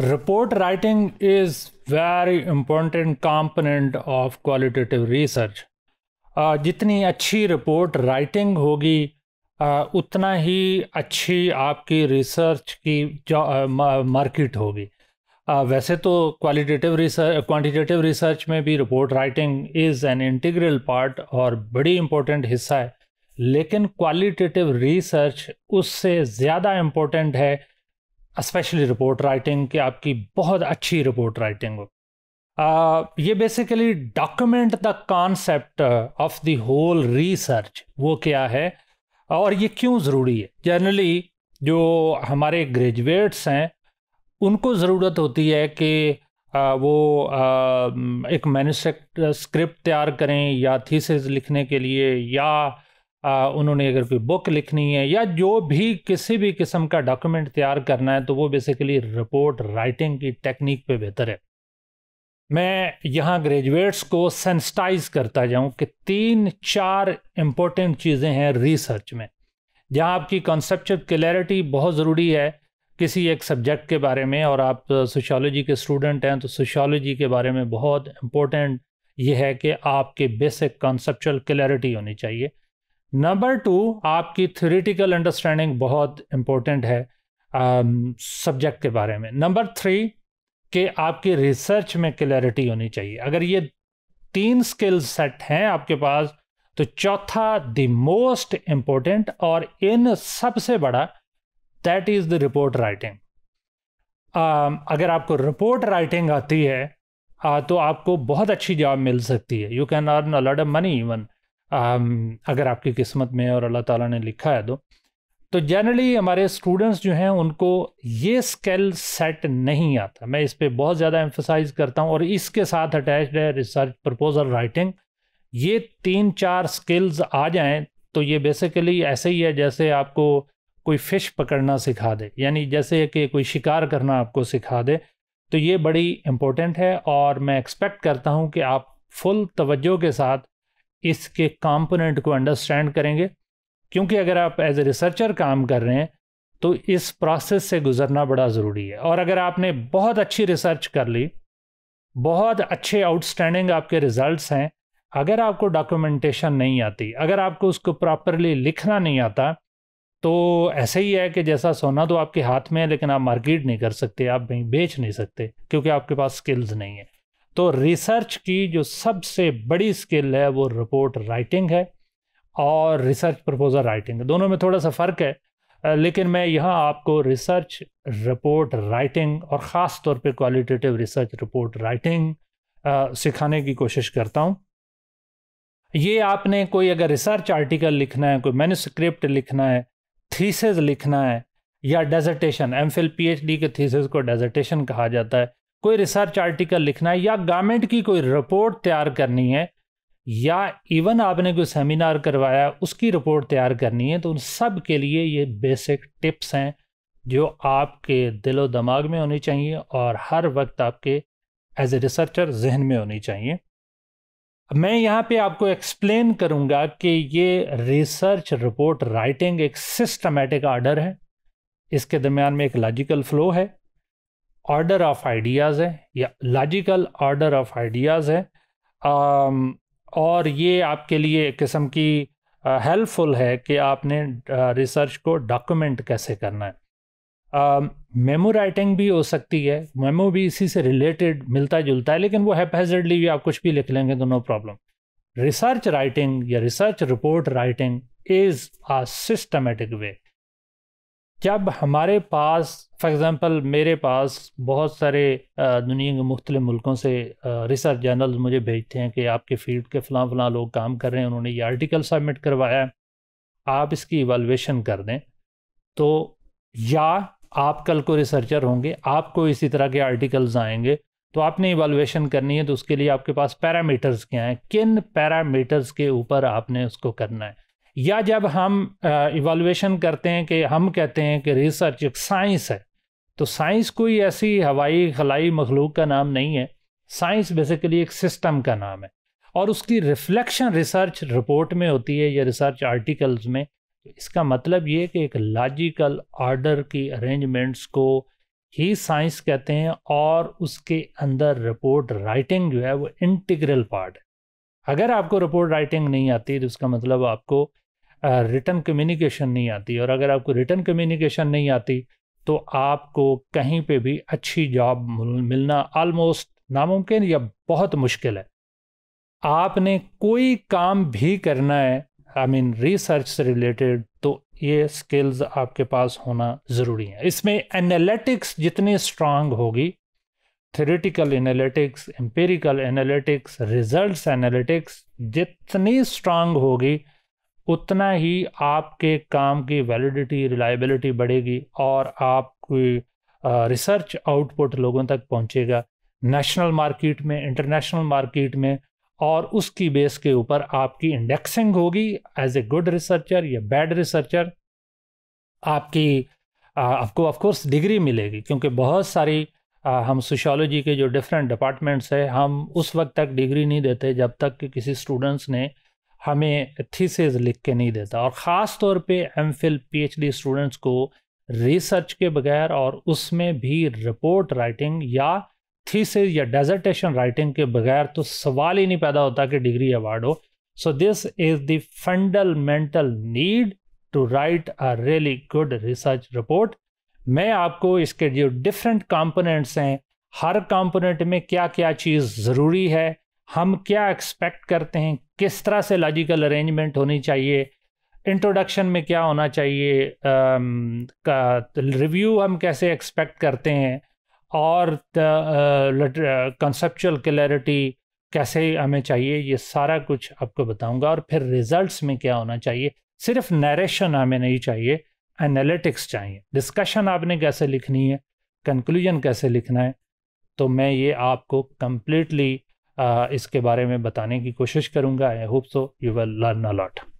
report writing is very important component of qualitative research जितनी अच्छी report writing होगी उतना ही अच्छी आपकी रिसर्च की मार्केट होगी वैसे तो क्वालिटेटिव रिसर्च क्वांटिटेटिव रिसर्च में भी report writing is an integral part और बड़ी इम्पोर्टेंट हिस्सा है लेकिन क्वालिटेटिव रिसर्च उससे ज़्यादा इम्पोर्टेंट है स्पेशली रिपोर्ट राइटिंग कि आपकी बहुत अच्छी रिपोर्ट राइटिंग हो ये basically document the concept of the whole research वो क्या है और ये क्यों ज़रूरी है जनरली जो हमारे ग्रेजुएट्स हैं उनको ज़रूरत होती है कि आ, वो आ, एक मैनुस्क्रिप्ट तैयार करें या थीसिस लिखने के लिए या आ, उन्होंने अगर कोई बुक लिखनी है या जो भी किसी भी किस्म का डॉक्यूमेंट तैयार करना है तो वो बेसिकली रिपोर्ट राइटिंग की टेक्निक पे बेहतर है मैं यहाँ ग्रेजुएट्स को सेंसटाइज करता जाऊँ कि तीन चार इम्पोर्टेंट चीज़ें हैं रिसर्च में जहाँ आपकी कॉन्सेप्चुअल क्लैरिटी बहुत ज़रूरी है किसी एक सब्जेक्ट के बारे में और आप सोशोलॉजी के स्टूडेंट हैं तो सोशोलॉजी के बारे में बहुत इम्पोर्टेंट ये है कि आपके बेसिक कॉन्सेप्चुअल क्लैरिटी होनी चाहिए नंबर टू आपकी थ्योरिटिकल अंडरस्टैंडिंग बहुत इम्पोर्टेंट है सब्जेक्ट um, के बारे में नंबर थ्री कि आपकी रिसर्च में क्लैरिटी होनी चाहिए अगर ये तीन स्किल सेट हैं आपके पास तो चौथा द मोस्ट इम्पोर्टेंट और इन सबसे बड़ा that is the report writing अगर आपको रिपोर्ट राइटिंग आती है uh, तो आपको बहुत अच्छी जॉब मिल सकती है you can earn a lot of money even Um, अगर आपकी किस्मत में और अल्लाह ताला ने लिखा है तो तो जनरली हमारे स्टूडेंट्स जो हैं उनको ये स्केल सेट नहीं आता मैं इस पर बहुत ज़्यादा एम्फोसाइज करता हूँ और इसके साथ अटैच है रिसर्च प्रपोजल राइटिंग ये तीन चार स्किल्स आ जाएं तो ये बेसिकली ऐसे ही है जैसे आपको कोई फ़िश पकड़ना सिखा दे यानी जैसे कि कोई शिकार करना आपको सिखा दे तो ये बड़ी इम्पोर्टेंट है और मैं एक्सपेक्ट करता हूँ कि आप फुल तवज्जो के साथ इसके कंपोनेंट को अंडरस्टैंड करेंगे क्योंकि अगर आप एज ए रिसर्चर काम कर रहे हैं तो इस प्रोसेस से गुजरना बड़ा ज़रूरी है और अगर आपने बहुत अच्छी रिसर्च कर ली बहुत अच्छे आउटस्टैंडिंग आपके रिजल्ट्स हैं अगर आपको डॉक्यूमेंटेशन नहीं आती अगर आपको उसको प्रॉपरली लिखना नहीं आता तो ऐसा ही है कि जैसा सोना तो आपके हाथ में है लेकिन आप मार्केट नहीं कर सकते आप कहीं बेच नहीं सकते क्योंकि आपके पास स्किल्स नहीं है तो रिसर्च की जो सबसे बड़ी स्किल है वो रिपोर्ट राइटिंग है और रिसर्च प्रपोजल राइटिंग दोनों में थोड़ा सा फ़र्क है लेकिन मैं यहाँ आपको रिसर्च रिपोर्ट राइटिंग और ख़ास तौर पे क्वालिटेटिव रिसर्च रिपोर्ट राइटिंग सिखाने की कोशिश करता हूँ ये आपने कोई अगर रिसर्च आर्टिकल लिखना है कोई मैन्यूस्क्रिप्ट लिखना है थीसेस लिखना है या डेजर्टेशन एम फिल पी के थीसेस को डेजर्टेशन कहा जाता है कोई रिसर्च आर्टिकल लिखना है या गवर्नमेंट की कोई रिपोर्ट तैयार करनी है या इवन आपने कोई सेमिनार करवाया उसकी रिपोर्ट तैयार करनी है तो उन सब के लिए ये बेसिक टिप्स हैं जो आपके दिलो दिमाग में होनी चाहिए और हर वक्त आपके एज ए रिसर्चर जहन में होनी चाहिए मैं यहाँ पे आपको एक्सप्लेन करूँगा कि ये रिसर्च रिपोर्ट राइटिंग एक सिस्टमेटिक आर्डर है इसके दरमियान में एक लॉजिकल फ्लो है ऑर्डर ऑफ आइडियाज़ है या लॉजिकल ऑर्डर ऑफ आइडियाज़ है और ये आपके लिए एक किस्म की हेल्पफुल uh, है कि आपने रिसर्च uh, को डॉक्यूमेंट कैसे करना है मेमो um, राइटिंग भी हो सकती है मेमो भी इसी से रिलेटेड मिलता जुलता है लेकिन वो हैपेजली भी आप कुछ भी लिख लेंगे तो नो प्रॉब्लम रिसर्च राइटिंग या research report writing is a systematic way जब हमारे पास फॉर एग्ज़ाम्पल मेरे पास बहुत सारे दुनिया के मुख्तलिफ मुल्कों से रिसर्च जर्नल मुझे भेजते हैं कि आपके फील्ड के फ़लाँ फ़लां लोग काम कर रहे हैं उन्होंने ये आर्टिकल सबमिट करवाया है आप इसकी इवलवेशन कर दें तो या आप कल को रिसर्चर होंगे आपको इसी तरह के आर्टिकल्स आएंगे तो आपने इवलवेशन करनी है तो उसके लिए आपके पास पैरामीटर्स क्या हैं किन पैरामीटर्स के ऊपर आपने उसको करना है या जब हम इवेलुएशन करते हैं कि हम कहते हैं कि रिसर्च एक साइंस है तो साइंस कोई ऐसी हवाई खलाई मखलूक का नाम नहीं है साइंस बेसिकली एक सिस्टम का नाम है और उसकी रिफ्लेक्शन रिसर्च रिपोर्ट में होती है या रिसर्च आर्टिकल्स में इसका मतलब ये कि एक लॉजिकल ऑर्डर की अरेंजमेंट्स को ही साइंस कहते हैं और उसके अंदर रिपोर्ट राइटिंग जो है वो इंटीग्रल पार्ट है अगर आपको रिपोर्ट राइटिंग नहीं आती तो उसका मतलब आपको रिटर्न कम्युनिकेशन नहीं आती और अगर आपको रिटर्न कम्युनिकेशन नहीं आती तो आपको कहीं पे भी अच्छी जॉब मिलना ऑलमोस्ट नामुमकिन या बहुत मुश्किल है आपने कोई काम भी करना है आई मीन रिसर्च से रिलेटेड तो ये स्किल्स आपके पास होना ज़रूरी है इसमें एनालिटिक्स जितनी स्ट्रांग होगी theoretical analytics empirical analytics results analytics जितनी स्ट्रांग होगी उतना ही आपके काम की वैलिडिटी रिलायबिलिटी बढ़ेगी और आपकी रिसर्च आउटपुट लोगों तक पहुंचेगा नेशनल मार्केट में इंटरनेशनल मार्केट में और उसकी बेस के ऊपर आपकी इंडेक्सिंग होगी एज ए गुड रिसर्चर या बैड रिसर्चर आपकी आपको ऑफकोर्स डिग्री मिलेगी क्योंकि बहुत सारी आ, हम सोशोलॉजी के जो डिफरेंट डिपार्टमेंट्स हैं हम उस वक्त तक डिग्री नहीं देते जब तक कि किसी स्टूडेंट्स ने हमें थीसेज लिख के नहीं देता और ख़ास तौर पे एम फिल पी स्टूडेंट्स को रिसर्च के बगैर और उसमें भी रिपोर्ट राइटिंग या थीसेज या डेजर्टेशन राइटिंग के बगैर तो सवाल ही नहीं पैदा होता कि डिग्री अवार्ड हो so this is the fundamental need to write a really good research report मैं आपको इसके जो डिफरेंट कंपोनेंट्स हैं हर कंपोनेंट में क्या क्या चीज़ ज़रूरी है हम क्या एक्सपेक्ट करते हैं किस तरह से लॉजिकल अरेंजमेंट होनी चाहिए इंट्रोडक्शन में क्या होना चाहिए रिव्यू हम कैसे एक्सपेक्ट करते हैं और कंसेप्चुअल क्लैरिटी कैसे हमें चाहिए ये सारा कुछ आपको बताऊंगा और फिर रिजल्ट्स में क्या होना चाहिए सिर्फ नरेशन हमें नहीं चाहिए एनालिटिक्स चाहिए डिस्कशन आपने कैसे लिखनी है कंक्लूजन कैसे लिखना है तो मैं ये आपको कम्प्लीटली इसके बारे में बताने की कोशिश करूँगा I hope so you will learn allot